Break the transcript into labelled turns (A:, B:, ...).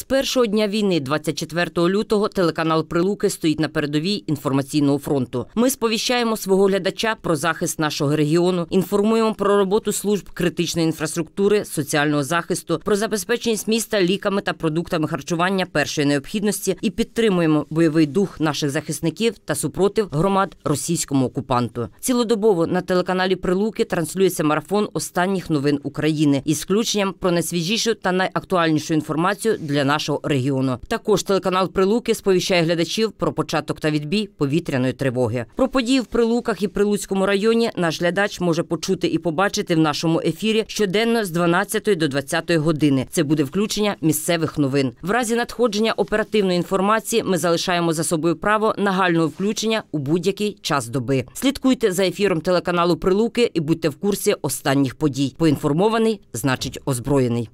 A: З першого дня війни, 24 лютого, телеканал Прилуки стоїть на передовій інформаційного фронту. Ми сповіщаємо свого глядача про захист нашого регіону, інформуємо про роботу служб критичної інфраструктури, соціального захисту, про забезпеченість міста ліками та продуктами харчування першої необхідності і підтримуємо бойовий дух наших захисників та супротив громад російському окупанту. Цілодобово на телеканалі Прилуки транслюється марафон останніх новин України із включенням про найсвіжішу та найактуальнішу інформацію для нашого регіону. Також телеканал Прилуки сповіщає глядачів про початок та відбій повітряної тривоги. Про події в Прилуках і Прилуцькому районі наш глядач може почути і побачити в нашому ефірі щоденно з 12 до 20 години. Це буде включення місцевих новин. В разі надходження оперативної інформації ми залишаємо за собою право нагального включення у будь-який час доби. Слідкуйте за ефіром телеканалу Прилуки і будьте в курсі останніх подій. Поінформований значить озброєний.